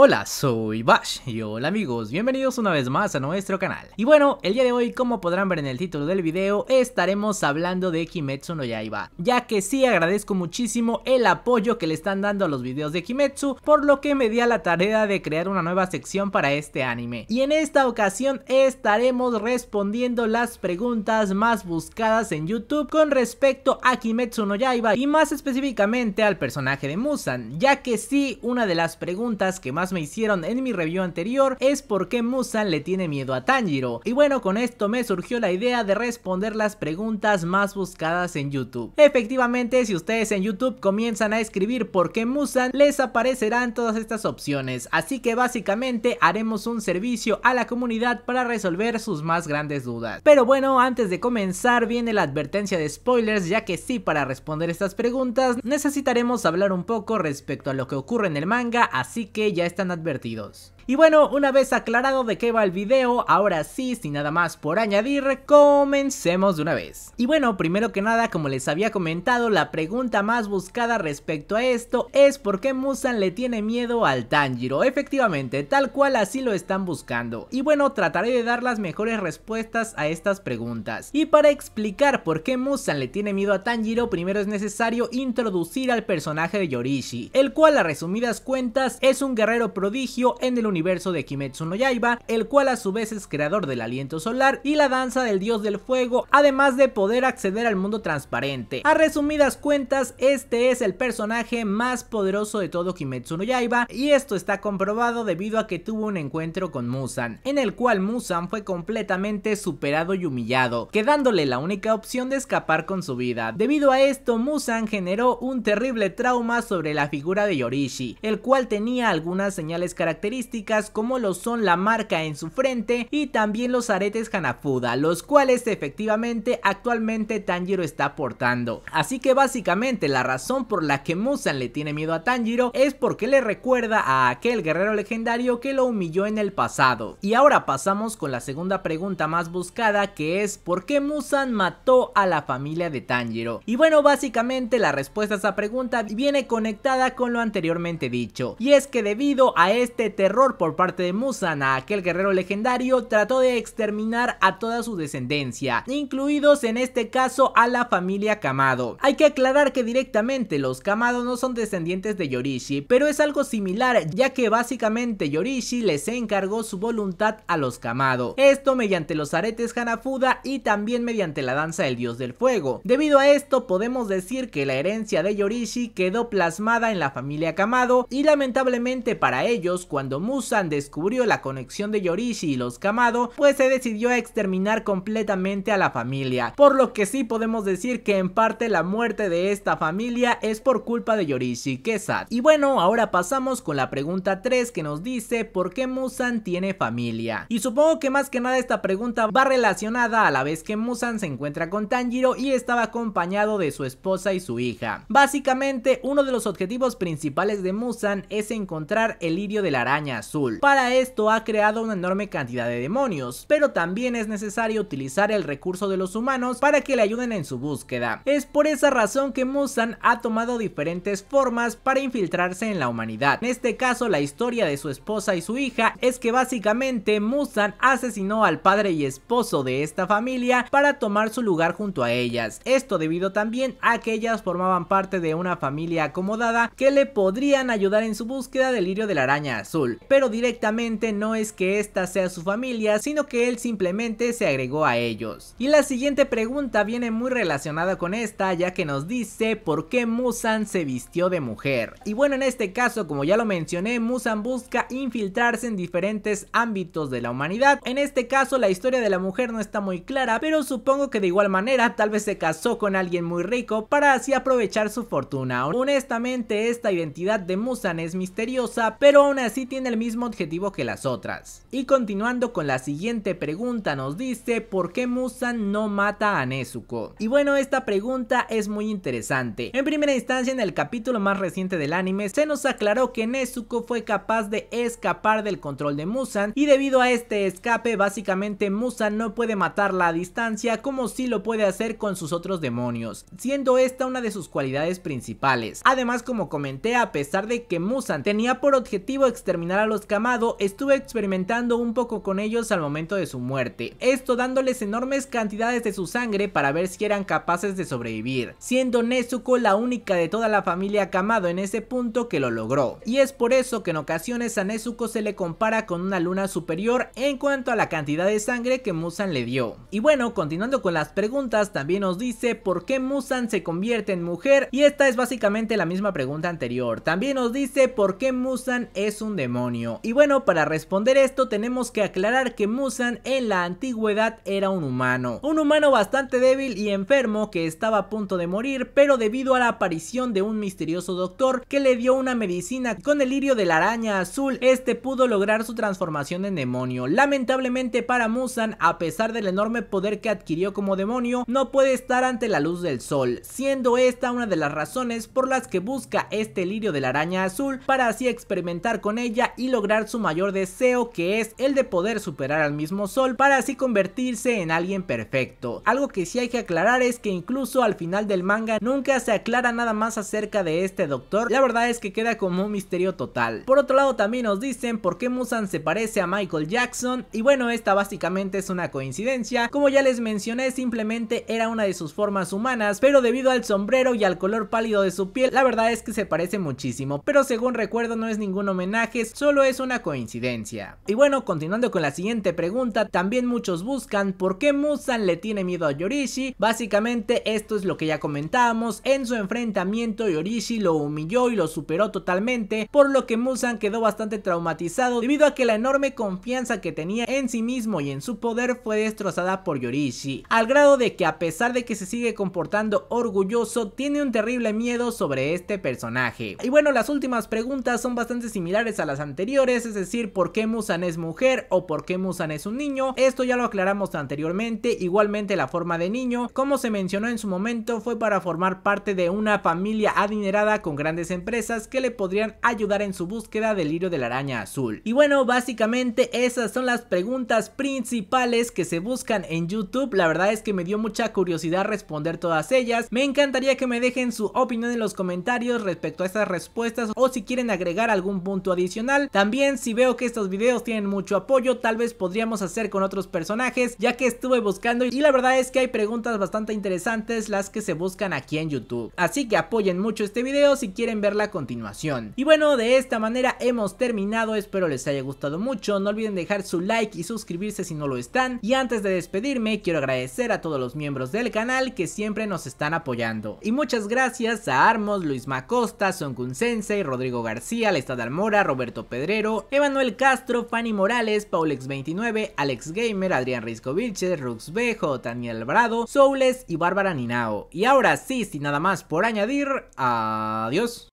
Hola, soy Bash y hola amigos, bienvenidos una vez más a nuestro canal. Y bueno, el día de hoy, como podrán ver en el título del video, estaremos hablando de Kimetsu no Yaiba, ya que sí agradezco muchísimo el apoyo que le están dando a los videos de Kimetsu, por lo que me di a la tarea de crear una nueva sección para este anime. Y en esta ocasión estaremos respondiendo las preguntas más buscadas en YouTube con respecto a Kimetsu no Yaiba y más específicamente al personaje de Musan, ya que sí una de las preguntas que más me hicieron en mi review anterior es por qué Musan le tiene miedo a Tanjiro. Y bueno, con esto me surgió la idea de responder las preguntas más buscadas en YouTube. Efectivamente, si ustedes en YouTube comienzan a escribir por qué Musan, les aparecerán todas estas opciones. Así que básicamente haremos un servicio a la comunidad para resolver sus más grandes dudas. Pero bueno, antes de comenzar viene la advertencia de spoilers, ya que sí, para responder estas preguntas necesitaremos hablar un poco respecto a lo que ocurre en el manga, así que ya está están advertidos. Y bueno, una vez aclarado de qué va el video, ahora sí, sin nada más por añadir, comencemos de una vez. Y bueno, primero que nada, como les había comentado, la pregunta más buscada respecto a esto es por qué Musan le tiene miedo al Tanjiro. Efectivamente, tal cual así lo están buscando. Y bueno, trataré de dar las mejores respuestas a estas preguntas. Y para explicar por qué Musan le tiene miedo a Tanjiro, primero es necesario introducir al personaje de Yorishi, el cual a resumidas cuentas es un guerrero prodigio en el universo universo de Kimetsu no Yaiba, el cual a su vez es creador del aliento solar y la danza del dios del fuego, además de poder acceder al mundo transparente. A resumidas cuentas, este es el personaje más poderoso de todo Kimetsu no Yaiba y esto está comprobado debido a que tuvo un encuentro con Musan, en el cual Musan fue completamente superado y humillado, quedándole la única opción de escapar con su vida. Debido a esto, Musan generó un terrible trauma sobre la figura de Yorishi, el cual tenía algunas señales características como lo son la marca en su frente y también los aretes Hanafuda, los cuales efectivamente actualmente Tanjiro está portando. Así que básicamente la razón por la que Musan le tiene miedo a Tanjiro es porque le recuerda a aquel guerrero legendario que lo humilló en el pasado. Y ahora pasamos con la segunda pregunta más buscada que es ¿por qué Musan mató a la familia de Tanjiro? Y bueno, básicamente la respuesta a esa pregunta viene conectada con lo anteriormente dicho. Y es que debido a este terror por parte de Musana aquel guerrero legendario, trató de exterminar a toda su descendencia, incluidos en este caso a la familia Kamado. Hay que aclarar que directamente los Kamado no son descendientes de Yorishi, pero es algo similar ya que básicamente Yorishi les encargó su voluntad a los Kamado. Esto mediante los aretes Hanafuda y también mediante la danza del dios del fuego. Debido a esto podemos decir que la herencia de Yorishi quedó plasmada en la familia Kamado y lamentablemente para ellos cuando Musan descubrió la conexión de Yorishi y los Kamado, pues se decidió a exterminar completamente a la familia, por lo que sí podemos decir que en parte la muerte de esta familia es por culpa de Yorishi, Kesat. Y bueno, ahora pasamos con la pregunta 3 que nos dice ¿por qué Musan tiene familia? Y supongo que más que nada esta pregunta va relacionada a la vez que Musan se encuentra con Tanjiro y estaba acompañado de su esposa y su hija. Básicamente, uno de los objetivos principales de Musan es encontrar el lirio de la araña, para esto ha creado una enorme cantidad de demonios, pero también es necesario utilizar el recurso de los humanos para que le ayuden en su búsqueda. Es por esa razón que Musan ha tomado diferentes formas para infiltrarse en la humanidad. En este caso la historia de su esposa y su hija es que básicamente Musan asesinó al padre y esposo de esta familia para tomar su lugar junto a ellas. Esto debido también a que ellas formaban parte de una familia acomodada que le podrían ayudar en su búsqueda del lirio de la araña azul pero directamente no es que esta sea su familia, sino que él simplemente se agregó a ellos. Y la siguiente pregunta viene muy relacionada con esta, ya que nos dice por qué Musan se vistió de mujer. Y bueno, en este caso, como ya lo mencioné, Musan busca infiltrarse en diferentes ámbitos de la humanidad. En este caso, la historia de la mujer no está muy clara, pero supongo que de igual manera tal vez se casó con alguien muy rico para así aprovechar su fortuna. Honestamente, esta identidad de Musan es misteriosa, pero aún así tiene el mismo mismo objetivo que las otras. Y continuando con la siguiente pregunta nos dice ¿por qué Musan no mata a Nezuko? Y bueno esta pregunta es muy interesante. En primera instancia en el capítulo más reciente del anime se nos aclaró que Nezuko fue capaz de escapar del control de Musan y debido a este escape básicamente Musan no puede matarla a distancia como si lo puede hacer con sus otros demonios, siendo esta una de sus cualidades principales. Además como comenté a pesar de que Musan tenía por objetivo exterminar a los Kamado estuve experimentando un poco con ellos al momento de su muerte, esto dándoles enormes cantidades de su sangre para ver si eran capaces de sobrevivir, siendo Nezuko la única de toda la familia Kamado en ese punto que lo logró, y es por eso que en ocasiones a Nezuko se le compara con una luna superior en cuanto a la cantidad de sangre que Musan le dio. Y bueno, continuando con las preguntas, también nos dice por qué Musan se convierte en mujer, y esta es básicamente la misma pregunta anterior, también nos dice por qué Musan es un demonio. Y bueno, para responder esto tenemos que aclarar que Musan en la antigüedad era un humano. Un humano bastante débil y enfermo que estaba a punto de morir, pero debido a la aparición de un misterioso doctor que le dio una medicina con el lirio de la araña azul, este pudo lograr su transformación en demonio. Lamentablemente para Musan, a pesar del enorme poder que adquirió como demonio, no puede estar ante la luz del sol, siendo esta una de las razones por las que busca este lirio de la araña azul para así experimentar con ella y lo lograr su mayor deseo que es el de poder superar al mismo Sol para así convertirse en alguien perfecto. Algo que sí hay que aclarar es que incluso al final del manga nunca se aclara nada más acerca de este doctor, la verdad es que queda como un misterio total. Por otro lado también nos dicen por qué Musan se parece a Michael Jackson y bueno esta básicamente es una coincidencia, como ya les mencioné simplemente era una de sus formas humanas, pero debido al sombrero y al color pálido de su piel la verdad es que se parece muchísimo, pero según recuerdo no es ningún homenaje, solo es una coincidencia. Y bueno, continuando con la siguiente pregunta, también muchos buscan por qué Musan le tiene miedo a Yorishi. Básicamente esto es lo que ya comentábamos, en su enfrentamiento Yorishi lo humilló y lo superó totalmente, por lo que Musan quedó bastante traumatizado debido a que la enorme confianza que tenía en sí mismo y en su poder fue destrozada por Yorishi, al grado de que a pesar de que se sigue comportando orgulloso, tiene un terrible miedo sobre este personaje. Y bueno, las últimas preguntas son bastante similares a las anteriores es decir, por qué Musan es mujer o por qué Musan es un niño. Esto ya lo aclaramos anteriormente, igualmente la forma de niño, como se mencionó en su momento, fue para formar parte de una familia adinerada con grandes empresas que le podrían ayudar en su búsqueda del hilo de la araña azul. Y bueno, básicamente esas son las preguntas principales que se buscan en YouTube, la verdad es que me dio mucha curiosidad responder todas ellas, me encantaría que me dejen su opinión en los comentarios respecto a estas respuestas o si quieren agregar algún punto adicional, también si veo que estos videos tienen mucho apoyo, tal vez podríamos hacer con otros personajes, ya que estuve buscando y la verdad es que hay preguntas bastante interesantes las que se buscan aquí en YouTube. Así que apoyen mucho este video si quieren ver la continuación. Y bueno, de esta manera hemos terminado, espero les haya gustado mucho, no olviden dejar su like y suscribirse si no lo están. Y antes de despedirme, quiero agradecer a todos los miembros del canal que siempre nos están apoyando. Y muchas gracias a Armos, Luis Macosta, Son y Rodrigo García, Lestad Almora, Roberto Pedro Emanuel Castro, Fanny Morales, Paulex29, Alex Gamer, Adrián Risco Vilches, Rux Bejo, Daniel Alvarado, Soules y Bárbara Ninao. Y ahora sí, sin nada más por añadir, adiós.